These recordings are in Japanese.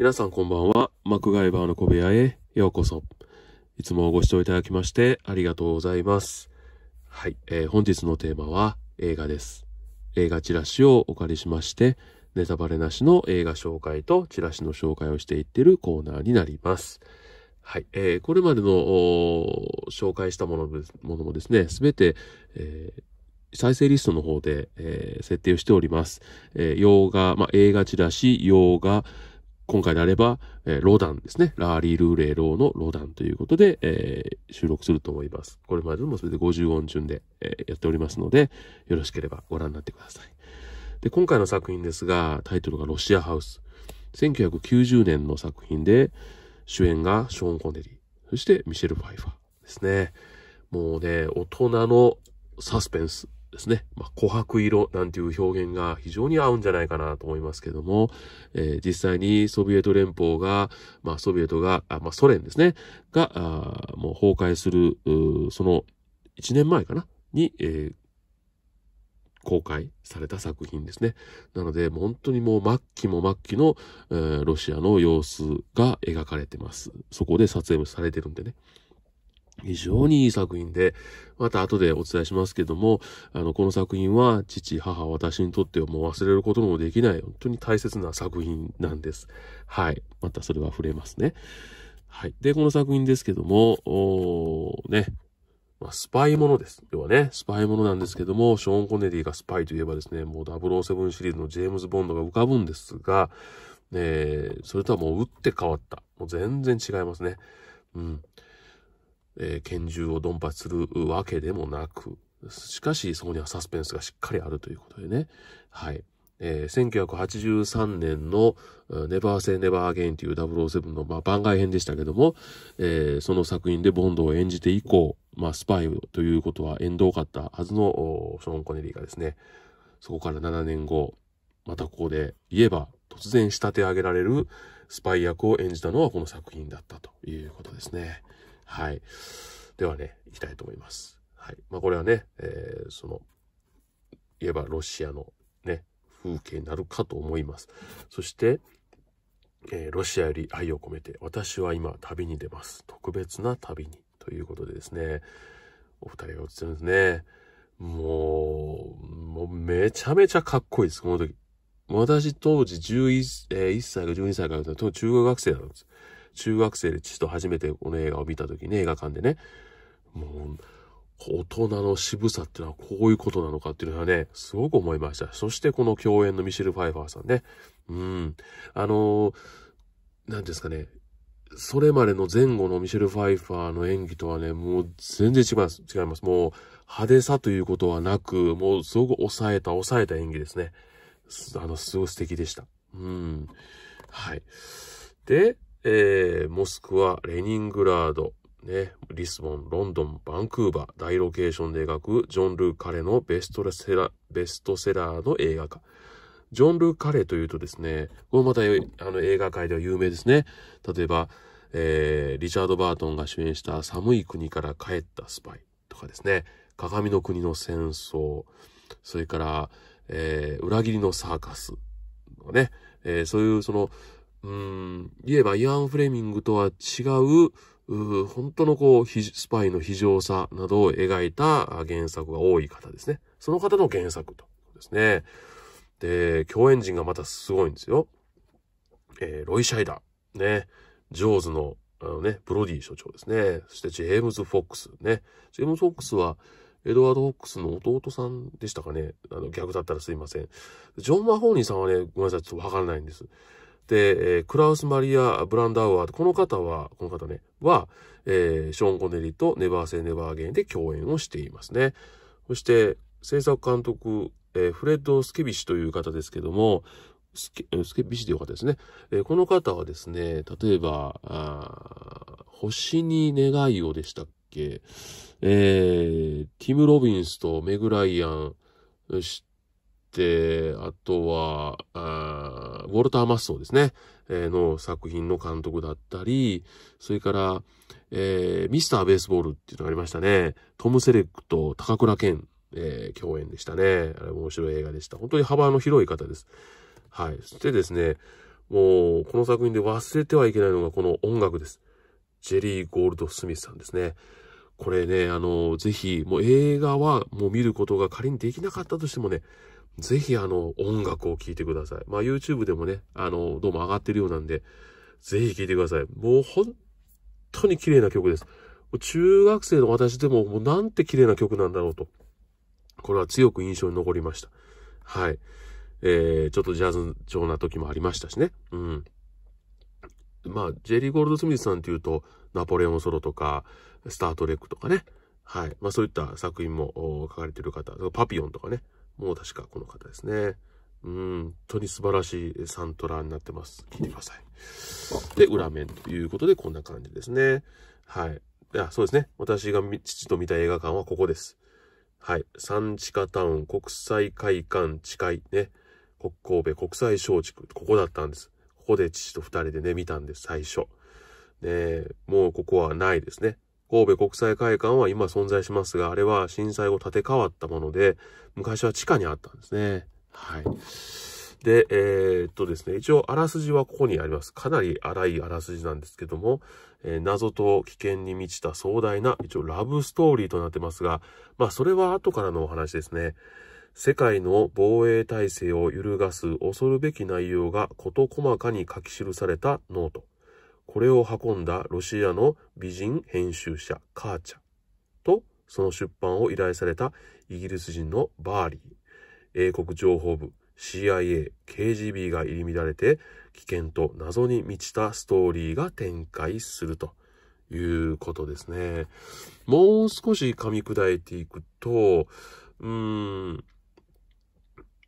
皆さんこんばんは。マクガイバーの小部屋へようこそ。いつもご視聴いただきましてありがとうございます。はい、えー、本日のテーマは映画です。映画チラシをお借りしまして、ネタバレなしの映画紹介とチラシの紹介をしていっているコーナーになります。はい、えー、これまでの紹介したものものもですね、すべて、えー再生リストの方で、えー、設定をしております。えー、洋画、まあ、映画チラシ、洋画、今回であれば、えー、ロダンですね。ラーリー・ルーレイ・ローのロダンということで、えー、収録すると思います。これまでもそれで50音順で、えー、やっておりますので、よろしければご覧になってください。で、今回の作品ですが、タイトルがロシアハウス。1990年の作品で、主演がショーン・コネリー、そしてミシェル・ファイファーですね。もうね、大人のサスペンスですね。まあ、琥珀色なんていう表現が非常に合うんじゃないかなと思いますけども、えー、実際にソビエト連邦が、まあ、ソビエトが、まあ、ソ連ですね、が、あもう崩壊する、その1年前かなに、えー、公開された作品ですね。なので、もう本当にもう末期も末期の、えー、ロシアの様子が描かれてます。そこで撮影もされてるんでね。非常にいい作品で、また後でお伝えしますけども、あの、この作品は父、母、私にとってはもう忘れることのできない、本当に大切な作品なんです。はい。またそれは触れますね。はい。で、この作品ですけども、おね、まあ、スパイものです。要はね、スパイものなんですけども、ショーン・コネディがスパイといえばですね、もう007シリーズのジェームズ・ボンドが浮かぶんですが、えー、それとはもう打って変わった。もう全然違いますね。うん。えー、拳銃をドンパチするわけでもなく、しかしそこにはサスペンスがしっかりあるということでね。はい。えー、1983年の Never Say Never Again という007の、まあ、番外編でしたけども、えー、その作品でボンドを演じて以降、まあ、スパイということは縁遠かったはずのショーン・コネリーがですね、そこから7年後、またここで言えば突然仕立て上げられるスパイ役を演じたのはこの作品だったということですね。はい。ではね、いきたいと思います。はい。まあ、これはね、えー、その、いえばロシアのね、風景になるかと思います。そして、えー、ロシアより愛を込めて、私は今旅に出ます。特別な旅に。ということでですね、お二人が映ってるんですね。もう、もうめちゃめちゃかっこいいです、この時。私当時11、えー、1歳か12歳から中学生なんです。中学生で父と初めてこの映画を見た時に、映画館でね、もう、大人の渋さってのはこういうことなのかっていうのはね、すごく思いました。そしてこの共演のミシェル・ファイファーさんね。うん。あの何、んですかね。それまでの前後のミシェル・ファイファーの演技とはね、もう全然違います。違います。もう派手さということはなく、もうすごく抑えた、抑えた演技ですね。あの、すごい素敵でした。うん。はい。で、えー、モスクワ、レニングラード、ね、リスボン、ロンドン、バンクーバー、大ロケーションで描くジョン・ルー・カレのベストセラベストセラーの映画化。ジョン・ルー・カレというとですね、これまたあの映画界では有名ですね。例えば、えー、リチャード・バートンが主演した寒い国から帰ったスパイとかですね、鏡の国の戦争、それから、えー、裏切りのサーカスとかね、えー、そういうその、うん、言えばイアン・フレミングとは違う、う本当のこう、スパイの非常さなどを描いた原作が多い方ですね。その方の原作とですね。で、共演陣がまたすごいんですよ。えー、ロイ・シャイダー、ね、ジョーズの、あのね、ブロディ所長ですね。そしてジェームズ・フォックスね。ジェームズ・フォックスは、エドワード・フォックスの弟さんでしたかね。あの、逆だったらすいません。ジョン・マホーニーさんはね、ごめんなさい、ちょっとわからないんです。で、えクラウス・マリア・ブランダウアーこの方は、この方ね、は、えー、ショーン・コネリとネバー・セネバー・ゲインで共演をしていますね。そして、制作監督、えー、フレッド・スケビシという方ですけども、スケスケビシでよかったですね、えー、この方はですね、例えば、あ星に願いをでしたっけ、えー、ティム・ロビンスとメグ・ライアンして、あとは、あウォルター・マッソーですね、えー、の作品の監督だったり、それから、えー、ミスター・ベースボールっていうのがありましたね。トム・セレックと高倉健、えー、共演でしたね。あれ面白い映画でした。本当に幅の広い方です。はい。そしてですね、もう、この作品で忘れてはいけないのがこの音楽です。ジェリー・ゴールド・スミスさんですね。これね、あの、ぜひ、もう映画はもう見ることが仮にできなかったとしてもね、ぜひあの、音楽を聴いてください。まあ YouTube でもね、あの、どうも上がってるようなんで、ぜひ聴いてください。もう本当に綺麗な曲です。中学生の私でももうなんて綺麗な曲なんだろうと。これは強く印象に残りました。はい。えー、ちょっとジャズ調な時もありましたしね。うん。まあ、ジェリー・ゴールド・スミスさんっていうと、ナポレオン・ソロとか、スター・トレックとかね。はい。まあそういった作品も書かれてる方、パピオンとかね。もう確かこの方ですね。うん、本当に素晴らしいサントラになってます。聞いてください。で、裏面ということでこんな感じですね。はい。あ、そうですね。私が父と見た映画館はここです。はい。三地下タウン国際会館地いね。国神戸国際松竹。ここだったんです。ここで父と二人でね、見たんです、最初。ねもうここはないですね。神戸国際会館は今存在しますが、あれは震災後建て替わったもので、昔は地下にあったんですね。はい。で、えー、っとですね、一応あらすじはここにあります。かなり荒いあらすじなんですけども、えー、謎と危険に満ちた壮大な、一応ラブストーリーとなってますが、まあそれは後からのお話ですね。世界の防衛体制を揺るがす恐るべき内容が事細かに書き記されたノート。これを運んだロシアの美人編集者カーチャとその出版を依頼されたイギリス人のバーリー英国情報部 CIA、KGB が入り乱れて危険と謎に満ちたストーリーが展開するということですね。もう少し噛み砕いていくと、うーん、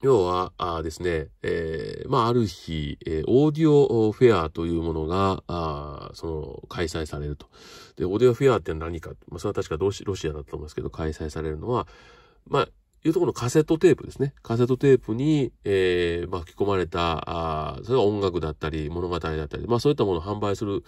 要はあですね、えー、まあ、ある日、えー、オーディオフェアというものが、あその、開催されると。で、オーディオフェアって何か、まあ、それは確かロシロシアだと思うんですけど、開催されるのは、まあ、いうところのカセットテープですね。カセットテープに、えー、巻き込まれた、あそれは音楽だったり、物語だったり、まあそういったものを販売する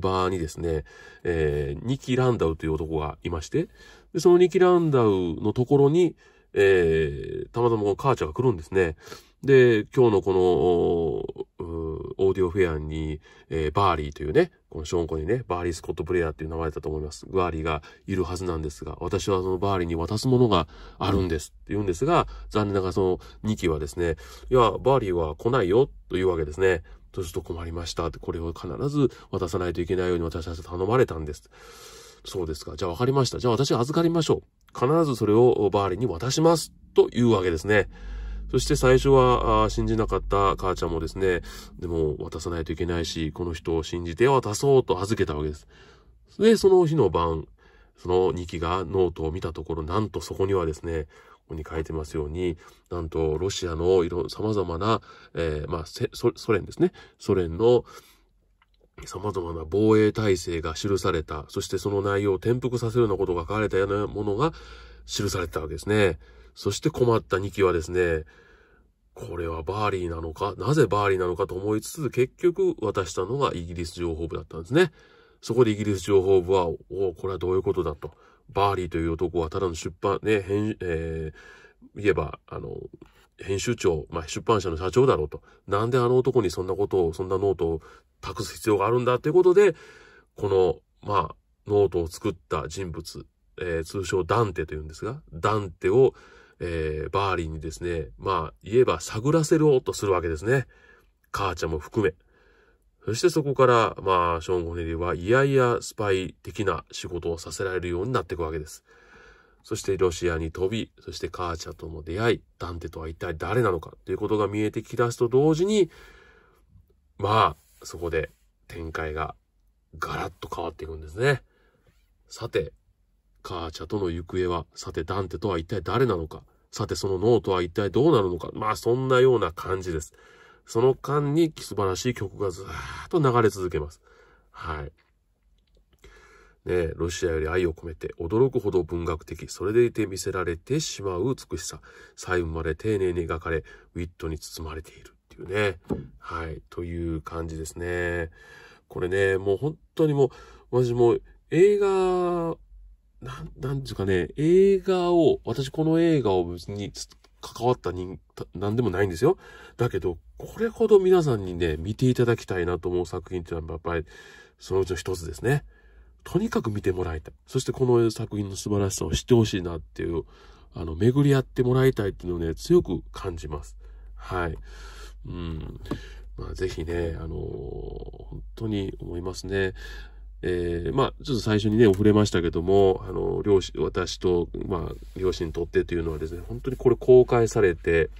場にですね、えー、ニキ・ランダウという男がいまして、でそのニキ・ランダウのところに、えー、たまたまこのカーチャが来るんですね。で、今日のこの、オーディオフェアに、えー、バーリーというね、このショーンコにね、バーリー・スコット・プレイヤーっていう名前だと思います。バーリーがいるはずなんですが、私はそのバーリーに渡すものがあるんですって言うんですが、残念ながらその2期はですね、いや、バーリーは来ないよというわけですね。そうすると困りましたって、これを必ず渡さないといけないように私たち頼まれたんです。そうですか。じゃあ分かりました。じゃあ私預かりましょう。必ずそれをバーレに渡します。というわけですね。そして最初は信じなかった母ちゃんもですね、でも渡さないといけないし、この人を信じて渡そうと預けたわけです。で、その日の晩、その2機がノートを見たところ、なんとそこにはですね、ここに書いてますように、なんとロシアのいろ様々な、えー、まあソ連ですね、ソ連の様々な防衛体制が記された、そしてその内容を転覆させるようなことが書かれたようなものが記されてたわけですね。そして困った2期はですね、これはバーリーなのか、なぜバーリーなのかと思いつつ、結局渡したのがイギリス情報部だったんですね。そこでイギリス情報部は、おお、これはどういうことだと。バーリーという男はただの出版、ね、編、えー、言えば、あの、編集長、まあ、出版社の社長だろうと。なんであの男にそんなことを、そんなノートを託す必要があるんだということで、この、まあ、ノートを作った人物、えー、通称ダンテというんですが、ダンテを、えー、バーリーにですね、まあ、言えば探らせろうとするわけですね。母ちゃんも含め。そしてそこから、まあ、ショーン・ゴネリーはいやいやスパイ的な仕事をさせられるようになっていくわけです。そしてロシアに飛び、そして母ちゃんとも出会い、ダンテとは一体誰なのかということが見えてきだすと同時に、まあ、そこで展開がガラッと変わっていくんですね。さて、カーチャとの行方は、さてダンテとは一体誰なのか、さてそのノートは一体どうなるのか、まあそんなような感じです。その間に素晴らしい曲がずーっと流れ続けます。はい。ね、ロシアより愛を込めて驚くほど文学的、それでいて見せられてしまう美しさ、細部まで丁寧に描かれ、ウィットに包まれている。ていうね。はい。という感じですね。これね、もう本当にもう、私も映画、なん、なんですかね、映画を、私この映画を別に関わった人、なんでもないんですよ。だけど、これほど皆さんにね、見ていただきたいなと思う作品っていうのはやっぱり、そのうちの一つですね。とにかく見てもらいたい。そしてこの作品の素晴らしさを知ってほしいなっていう、あの、巡り合ってもらいたいっていうのをね、強く感じます。はい。うん。まあ、ぜひね、あのー、本当に思いますね。えー、まあ、ちょっと最初にね、触れましたけども、あの、両親、私と、まあ、両親にとってというのはですね、本当にこれ公開されて、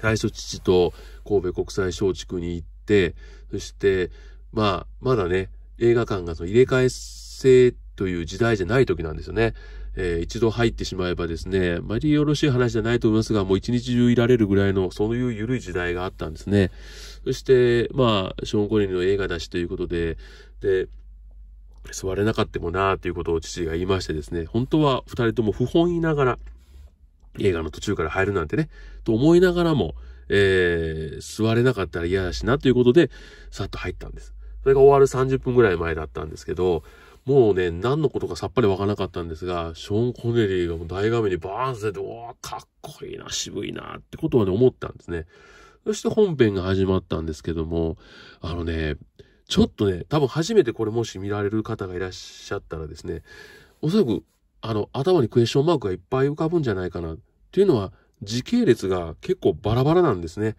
最初父と神戸国際松竹に行って、そして、まあ、まだね、映画館がその入れ替え制という時代じゃない時なんですよね。えー、一度入ってしまえばですね、まりよろしい話じゃないと思いますが、もう一日中いられるぐらいの、そういう緩い時代があったんですね。そして、まあ、ショーン・コリーの映画だしということで、で、座れなかったもなということを父が言いましてですね、本当は二人とも不本意ながら、映画の途中から入るなんてね、と思いながらも、えー、座れなかったら嫌だしなということで、さっと入ったんです。それが終わる30分ぐらい前だったんですけど、もうね、何のことかさっぱりわからなかったんですが、ショーン・コネリーがもう大画面にバーンってて、わかっこいいな、渋いな、ってことはね、思ったんですね。そして本編が始まったんですけども、あのね、ちょっとね、多分初めてこれもし見られる方がいらっしゃったらですね、おそらく、あの、頭にクエスチョンマークがいっぱい浮かぶんじゃないかな。っていうのは、時系列が結構バラバラなんですね。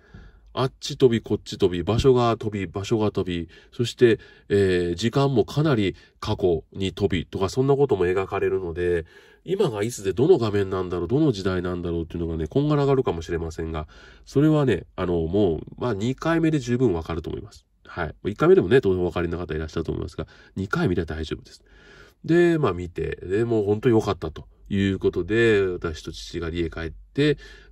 あっち飛び、こっち飛び、場所が飛び、場所が飛び、そして、えー、時間もかなり過去に飛びとか、そんなことも描かれるので、今がいつでどの画面なんだろう、どの時代なんだろうっていうのがね、こんがらがるかもしれませんが、それはね、あの、もう、まあ、2回目で十分わかると思います。はい。1回目でもね、当然お分かりの方いらっしゃると思いますが、2回見れば大丈夫です。で、まあ見て、で、もう本当に良かったということで、私と父が家帰って、、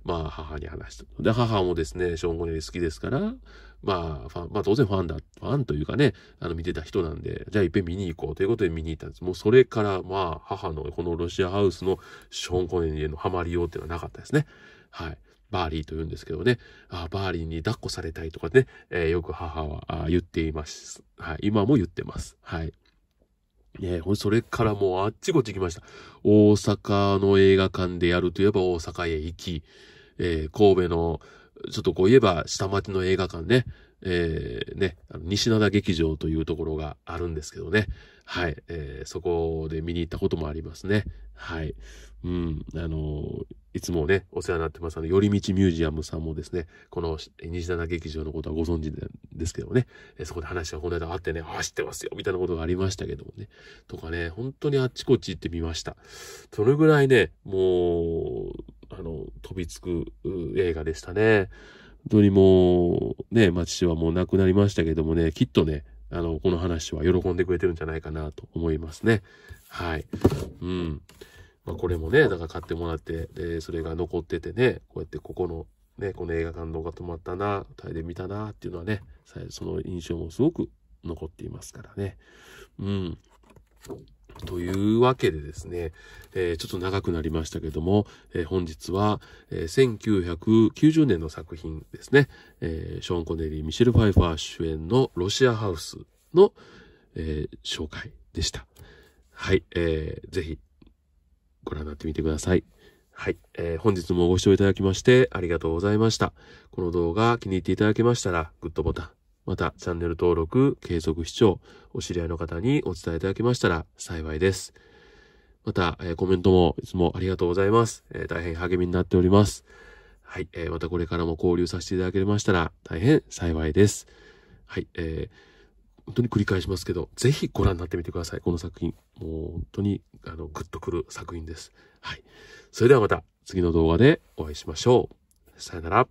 まあ、母に話した。で、母もですね、ショーン・コネリ好きですから、まあ、ファン、まあ当然ファンだ、ファンというかね、あの見てた人なんで、じゃあいっぺん見に行こうということで見に行ったんです。もうそれからまあ母のこのロシアハウスのショーン・コネリへのハマりようっていうのはなかったですね。はい。バーリーと言うんですけどね、あバーリーに抱っこされたいとかね、えー、よく母は言っています。はい。今も言ってます。はい。えそれからもうあっちこっち行きました。大阪の映画館でやるといえば大阪へ行き、えー、神戸の、ちょっとこう言えば下町の映画館ね、えー、ね、あの西灘劇場というところがあるんですけどね。はい。えー、そこで見に行ったこともありますね。はい。うん。あの、いつもね、お世話になってます。あの、寄り道ミュージアムさんもですね、この西灘劇場のことはご存知ですけどね、えー、そこで話がこの間あってね、あ、知ってますよ、みたいなことがありましたけどもね。とかね、本当にあっちこっち行ってみました。それぐらいね、もう、あの、飛びつく映画でしたね。本当にもう、ね、まあ、父はもう亡くなりましたけどもね、きっとね、あの、この話は喜んでくれてるんじゃないかなと思いますね。はい。うん。まあ、これもね、だから買ってもらって、で、それが残っててね、こうやってここの、ね、この映画館のが止まったな、タイで見たなっていうのはね、その印象もすごく残っていますからね。うん。というわけでですね、えー、ちょっと長くなりましたけども、えー、本日は、えー、1990年の作品ですね、えショーン・コネリー・ミシェル・ファイファー主演のロシアハウスの、え紹介でした。はい、えー、ぜひご覧になってみてください。はい、えー、本日もご視聴いただきましてありがとうございました。この動画気に入っていただけましたら、グッドボタン、また、チャンネル登録、継続視聴、お知り合いの方にお伝えいただけましたら幸いです。また、えー、コメントもいつもありがとうございます。えー、大変励みになっております。はい、えー、またこれからも交流させていただけましたら大変幸いです。はい、えー、本当に繰り返しますけど、ぜひご覧になってみてください。この作品。もう本当に、あの、グッとくる作品です。はい。それではまた次の動画でお会いしましょう。さよなら。